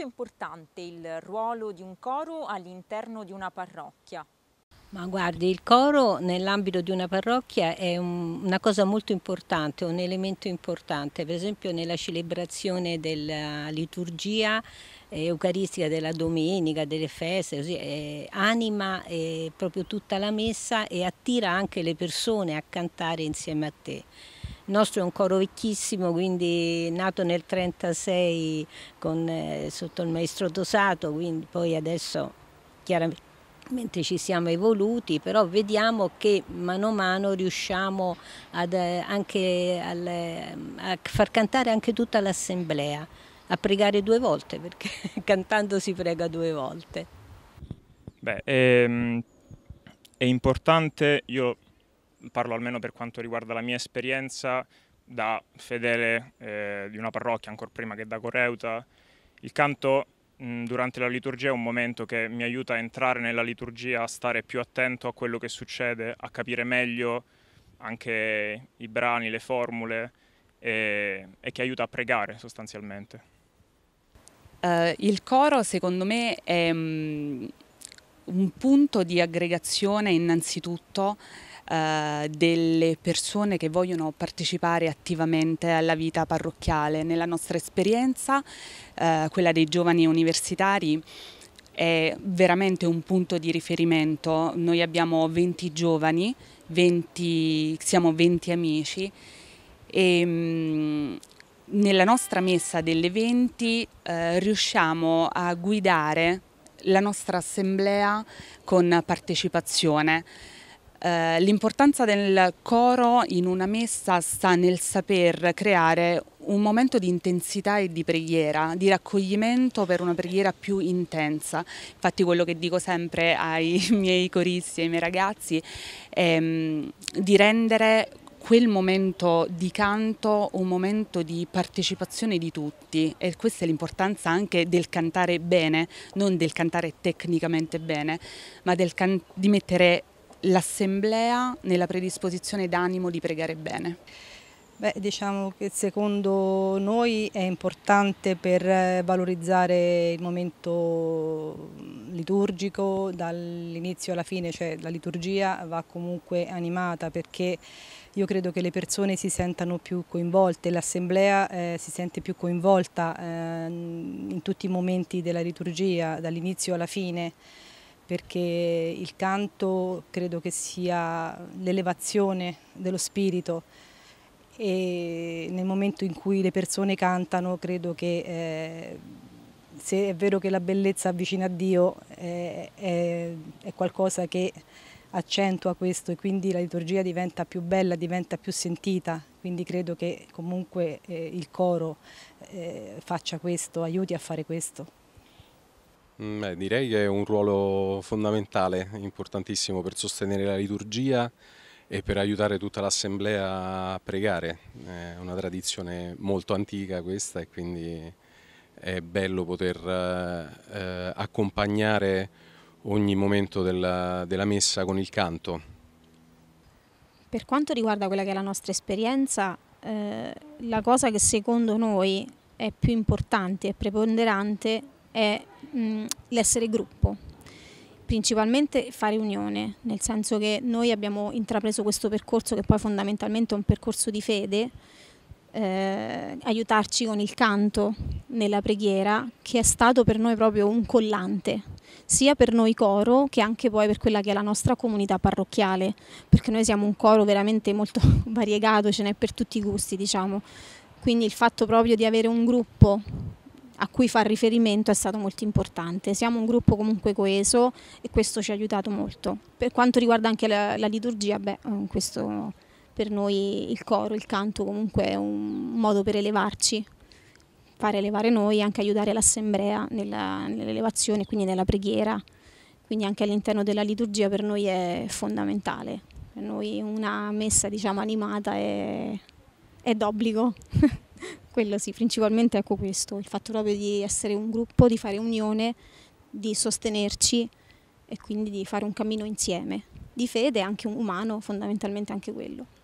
quanto è importante il ruolo di un coro all'interno di una parrocchia? Ma guardi, il coro nell'ambito di una parrocchia è un, una cosa molto importante, un elemento importante. Per esempio nella celebrazione della liturgia eucaristica della domenica, delle feste, così, eh, anima eh, proprio tutta la messa e attira anche le persone a cantare insieme a te. Il nostro è un coro vecchissimo, quindi nato nel 1936 eh, sotto il maestro Dosato, quindi poi adesso chiaramente mentre ci siamo evoluti, però vediamo che mano a mano riusciamo ad, eh, anche al, ehm, a far cantare anche tutta l'assemblea, a pregare due volte, perché cantando si prega due volte. Beh, è, ehm, è importante, io parlo almeno per quanto riguarda la mia esperienza da fedele eh, di una parrocchia, ancora prima che da coreuta, il canto mm, durante la liturgia è un momento che mi aiuta a entrare nella liturgia, a stare più attento a quello che succede, a capire meglio anche i brani, le formule e, e che aiuta a pregare sostanzialmente. Uh, il coro secondo me è um, un punto di aggregazione innanzitutto eh, delle persone che vogliono partecipare attivamente alla vita parrocchiale. Nella nostra esperienza, eh, quella dei giovani universitari, è veramente un punto di riferimento. Noi abbiamo 20 giovani, 20, siamo 20 amici e mm, nella nostra messa delle 20 eh, riusciamo a guidare la nostra assemblea con partecipazione. Eh, l'importanza del coro in una messa sta nel saper creare un momento di intensità e di preghiera, di raccoglimento per una preghiera più intensa. Infatti quello che dico sempre ai miei coristi, e ai miei ragazzi, è ehm, di rendere quel momento di canto un momento di partecipazione di tutti e questa è l'importanza anche del cantare bene, non del cantare tecnicamente bene, ma del di mettere l'assemblea nella predisposizione d'animo di pregare bene? Beh, diciamo che secondo noi è importante per eh, valorizzare il momento mm, liturgico dall'inizio alla fine, cioè la liturgia va comunque animata perché io credo che le persone si sentano più coinvolte, l'assemblea eh, si sente più coinvolta eh, in tutti i momenti della liturgia, dall'inizio alla fine perché il canto credo che sia l'elevazione dello spirito e nel momento in cui le persone cantano credo che eh, se è vero che la bellezza avvicina a Dio eh, è, è qualcosa che accentua questo e quindi la liturgia diventa più bella, diventa più sentita, quindi credo che comunque eh, il coro eh, faccia questo, aiuti a fare questo. Mm, beh, direi che è un ruolo fondamentale, importantissimo per sostenere la liturgia e per aiutare tutta l'assemblea a pregare. È una tradizione molto antica questa e quindi è bello poter eh, eh accompagnare ogni momento della, della messa con il canto. Per quanto riguarda quella che è la nostra esperienza, eh, la cosa che secondo noi è più importante e preponderante è mh, mm, l'essere gruppo, principalmente fare unione, nel senso che noi abbiamo intrapreso questo percorso che poi fondamentalmente è un percorso di fede, eh, aiutarci con il canto nella preghiera, che è stato per noi proprio un collante, sia per noi coro che anche poi per quella che è la nostra comunità parrocchiale, perché noi siamo un coro veramente molto variegato, ce n'è per tutti i gusti, diciamo. Quindi il fatto proprio di avere un gruppo a cui far riferimento è stato molto importante. Siamo un gruppo comunque coeso e questo ci ha aiutato molto. Per quanto riguarda anche la, la liturgia, beh, eh, questo per noi il coro, il canto comunque è un modo per elevarci, fare elevare noi e anche aiutare l'assemblea nell'elevazione, nell quindi nella preghiera. Quindi anche all'interno della liturgia per noi è fondamentale. Per noi una messa diciamo animata è, è d'obbligo. Quello sì, principalmente ecco questo, il fatto proprio di essere un gruppo, di fare unione, di sostenerci e quindi di fare un cammino insieme, di fede anche umano, fondamentalmente anche quello.